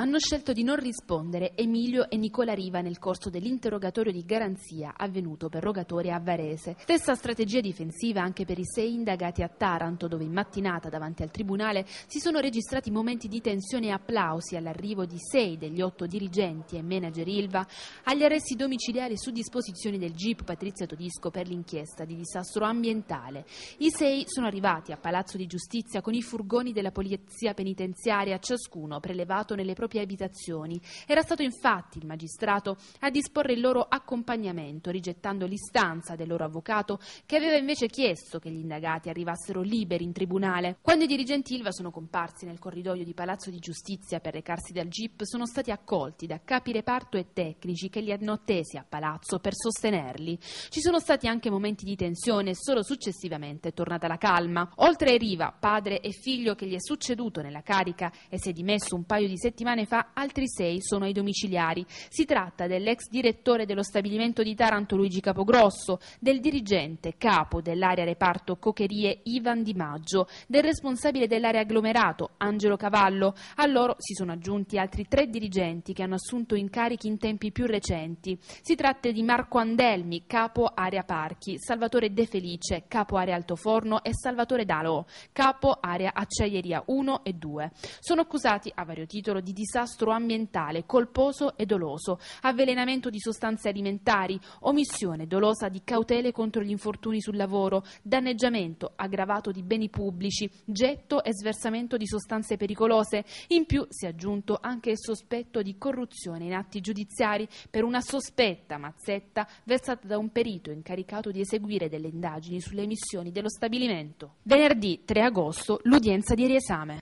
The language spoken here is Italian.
hanno scelto di non rispondere Emilio e Nicola Riva nel corso dell'interrogatorio di garanzia avvenuto per rogatore a Varese. Stessa strategia difensiva anche per i sei indagati a Taranto, dove in mattinata davanti al tribunale si sono registrati momenti di tensione e applausi all'arrivo di sei degli otto dirigenti e manager Ilva, agli arresti domiciliari su disposizione del GIP Patrizia Todisco per l'inchiesta di disastro ambientale. I sei sono arrivati a Palazzo di Giustizia con i furgoni della polizia penitenziaria, ciascuno prelevato nelle proprie proprie abitazioni. Era stato infatti il magistrato a disporre il loro accompagnamento, rigettando l'istanza del loro avvocato che aveva invece chiesto che gli indagati arrivassero liberi in tribunale. Quando i dirigenti Ilva sono comparsi nel corridoio di Palazzo di Giustizia per recarsi dal GIP, sono stati accolti da capi reparto e tecnici che li hanno attesi a Palazzo per sostenerli. Ci sono stati anche momenti di tensione, solo successivamente è tornata la calma. Oltre a Riva, padre e figlio che gli è succeduto nella carica e si è dimesso un paio di settimane settimane fa altri sei sono ai domiciliari. Si tratta dell'ex direttore dello stabilimento di Taranto Luigi Capogrosso, del dirigente capo dell'area reparto Cocherie Ivan Di Maggio, del responsabile dell'area agglomerato Angelo Cavallo. A loro si sono aggiunti altri tre dirigenti che hanno assunto incarichi in tempi più recenti. Si tratta di Marco Andelmi, capo area parchi, Salvatore De Felice, capo area altoforno e Salvatore Dalo, capo area acciaieria 1 e 2. Sono accusati a vario titolo di discriminazione disastro ambientale colposo e doloso, avvelenamento di sostanze alimentari, omissione dolosa di cautele contro gli infortuni sul lavoro, danneggiamento aggravato di beni pubblici, getto e sversamento di sostanze pericolose. In più si è aggiunto anche il sospetto di corruzione in atti giudiziari per una sospetta mazzetta versata da un perito incaricato di eseguire delle indagini sulle emissioni dello stabilimento. Venerdì 3 agosto l'udienza di riesame.